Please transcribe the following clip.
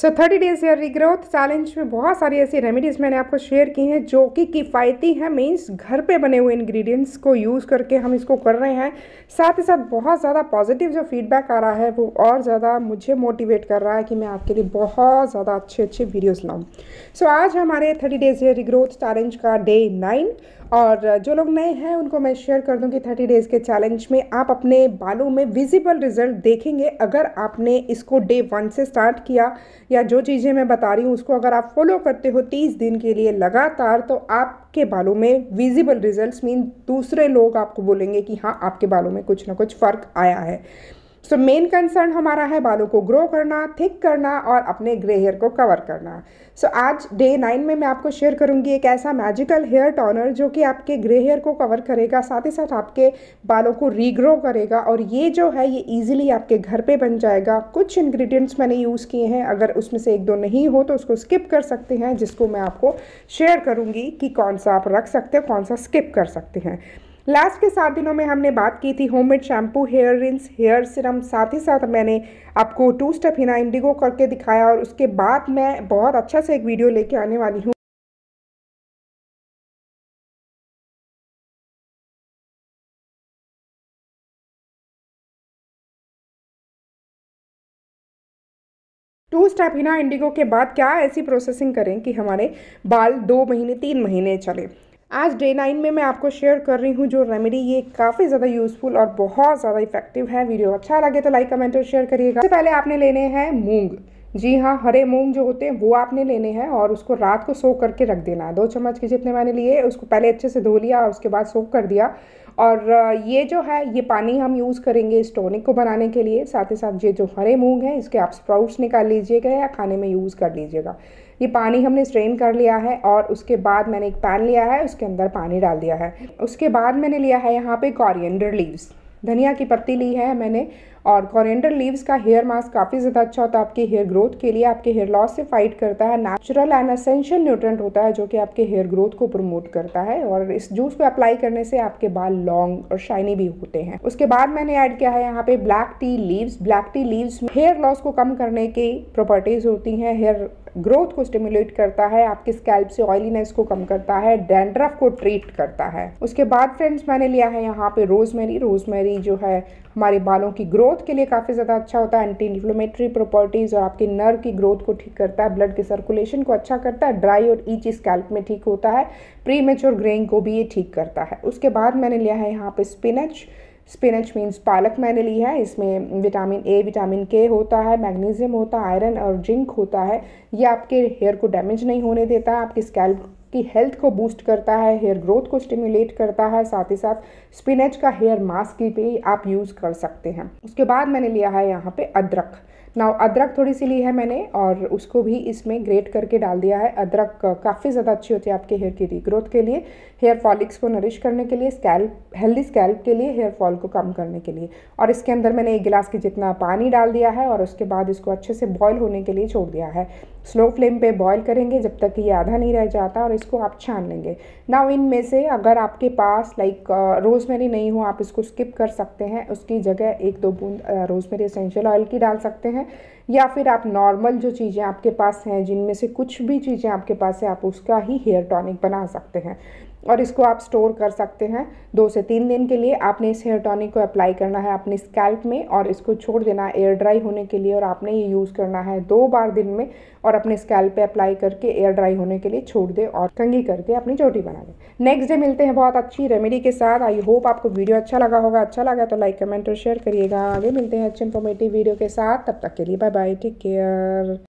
सो thirty days या regrowth challenge में बहुत सारी ऐसी रेमेडीज़ मैंने आपको शेयर की हैं जो कि किफ़ायती हैं मीन्स घर पे बने हुए इंग्रेडिएंट्स को यूज़ करके हम इसको कर रहे हैं साथ ही साथ बहुत ज़्यादा पॉजिटिव जो फीडबैक आ रहा है वो और ज़्यादा मुझे मोटिवेट कर रहा है कि मैं आपके लिए बहुत ज़्यादा अच्छे अच्छे वीडियोज़ लाऊँ सो so, आज हमारे थर्टी डेज़ या रिग्रोथ चैलेंज का डे नाइन और जो लोग नए हैं उनको मैं शेयर कर दूं कि 30 डेज़ के चैलेंज में आप अपने बालों में विजिबल रिजल्ट देखेंगे अगर आपने इसको डे वन से स्टार्ट किया या जो चीज़ें मैं बता रही हूँ उसको अगर आप फॉलो करते हो तीस दिन के लिए लगातार तो आपके बालों में विजिबल रिजल्ट मीन दूसरे लोग आपको बोलेंगे कि हाँ आपके बालों में कुछ ना कुछ फ़र्क आया है सो मेन कंसर्न हमारा है बालों को ग्रो करना थिक करना और अपने ग्रे हेयर को कवर करना सो so, आज डे नाइन में मैं आपको शेयर करूंगी एक ऐसा मैजिकल हेयर टॉनर जो कि आपके ग्रे हेयर को कवर करेगा साथ ही साथ आपके बालों को रीग्रो करेगा और ये जो है ये ईजिली आपके घर पे बन जाएगा कुछ इन्ग्रीडियंट्स मैंने यूज़ किए हैं अगर उसमें से एक दो नहीं हो तो उसको स्किप कर सकते हैं जिसको मैं आपको शेयर करूँगी कि कौन सा आप रख सकते हैं कौन सा स्किप कर सकते हैं लास्ट के सात दिनों में हमने बात की थी homemade shampoo hair rinse hair serum साथ ही साथ मैंने आपको टू स्टेप हिना इंडिगो करके दिखाया और उसके बाद मैं बहुत अच्छा से एक वीडियो लेके आने वाली हूँ टू स्टेप हिना इंडिगो के बाद क्या ऐसी प्रोसेसिंग करें कि हमारे बाल दो महीने तीन महीने चले आज डे नाइन में मैं आपको शेयर कर रही हूँ जो रेमेडी ये काफ़ी ज़्यादा यूजफुल और बहुत ज़्यादा इफेक्टिव है वीडियो अच्छा लगे तो लाइक कमेंट और शेयर करिएगा सबसे पहले आपने लेने हैं मूंग जी हाँ हरे मूंग जो होते हैं वो आपने लेने हैं और उसको रात को सो करके रख देना है दो चम्मच के जितने मैंने लिए उसको पहले अच्छे से धो लिया और उसके बाद सोख कर दिया और ये जो है ये पानी हम यूज़ करेंगे इस टॉनिक को बनाने के लिए साथ ही साथ ये जो हरे मूंग हैं इसके आप स्प्राउट्स निकाल लीजिएगा या खाने में यूज़ कर लीजिएगा ये पानी हमने स्ट्रेन कर लिया है और उसके बाद मैंने एक पैन लिया है उसके अंदर पानी डाल दिया है उसके बाद मैंने लिया है यहाँ पर कॉरियडर लीव्स धनिया की पत्ती ली है मैंने और कॉरेंडर लीव्स का हेयर मास्क काफ़ी ज़्यादा अच्छा होता है आपके हेयर ग्रोथ के लिए आपके हेयर लॉस से फाइट करता है नेचुरल एंड असेंशियल न्यूट्रेंट होता है जो कि आपके हेयर ग्रोथ को प्रमोट करता है और इस जूस को अप्लाई करने से आपके बाल लॉन्ग और शाइनी भी होते हैं उसके बाद मैंने ऐड किया है यहाँ पे black tea leaves black tea leaves hair loss को कम करने की प्रॉपर्टीज होती हैं हेयर ग्रोथ को स्टिमुलेट करता है आपके स्कैल्प से ऑयलीनेस को कम करता है डेंड्रफ को ट्रीट करता है उसके बाद फ्रेंड्स मैंने लिया है यहाँ पे रोजमेरी रोजमेरी जो है हमारे बालों की ग्रोथ ग्रोथ के लिए काफ़ी ज़्यादा अच्छा होता है एंटी इन्फ्लोमेटरी प्रॉपर्टीज़ और आपके नर्व की ग्रोथ को ठीक करता है ब्लड के सर्कुलेशन को अच्छा करता है ड्राई और ईच स्कैल्प में ठीक होता है प्री मेच्योर ग्रेइंग को भी ये ठीक करता है उसके बाद मैंने लिया है यहाँ पर स्पिनच स्पिनच मीन्स पालक मैंने ली है इसमें विटामिन ए विटामिन के होता है मैग्नीशियम होता है आयरन और जिंक होता है ये आपके हेयर को डैमेज नहीं होने देता आपके स्कैल्प की हेल्थ को बूस्ट करता है हेयर ग्रोथ को स्टिमुलेट करता है साथ ही साथ स्पिनेच का हेयर मास्क भी आप यूज़ कर सकते हैं उसके बाद मैंने लिया है यहाँ पे अदरक ना अदरक थोड़ी सी ली है मैंने और उसको भी इसमें ग्रेट करके डाल दिया है अदरक काफ़ी ज़्यादा अच्छी होती है आपके हेयर की रीग्रोथ के लिए हेयर फॉलिक्स को नरिश करने के लिए स्कैल्प हेल्दी स्कैल्प के लिए हेयर फॉल को कम करने के लिए और इसके अंदर मैंने एक गिलास के जितना पानी डाल दिया है और उसके बाद इसको अच्छे से बॉयल होने के लिए छोड़ दिया है स्लो फ्लेम पे बॉयल करेंगे जब तक कि ये आधा नहीं रह जाता और इसको आप छान लेंगे नाउ इनमें से अगर आपके पास लाइक रोज़मेरी नहीं हो आप इसको स्किप कर सकते हैं उसकी जगह एक दो बूंद रोज़मेरी एसेंशियल ऑयल की डाल सकते हैं या फिर आप नॉर्मल जो चीज़ें आपके पास हैं जिनमें से कुछ भी चीज़ें आपके पास है आप उसका ही हेयर टॉनिक बना सकते हैं और इसको आप स्टोर कर सकते हैं दो से तीन दिन के लिए आपने इस हेयर टॉनिक को अप्लाई करना है अपने स्कैल्प में और इसको छोड़ देना एयर ड्राई होने के लिए और आपने ये यूज़ करना है दो बार दिन में और अपने स्कैल्प पे अप्लाई करके एयर ड्राई होने के लिए छोड़ दे और कंगी करके अपनी चोटी बना दें नेक्स्ट डे मिलते हैं बहुत अच्छी रेमेडी के साथ आई होप आपको वीडियो अच्छा लगा होगा अच्छा लगा तो लाइक कमेंट और शेयर करिएगा आगे मिलते हैं अच्छे इन्फॉर्मेटिव वीडियो के साथ तब तक के लिए बाय बाय टेक केयर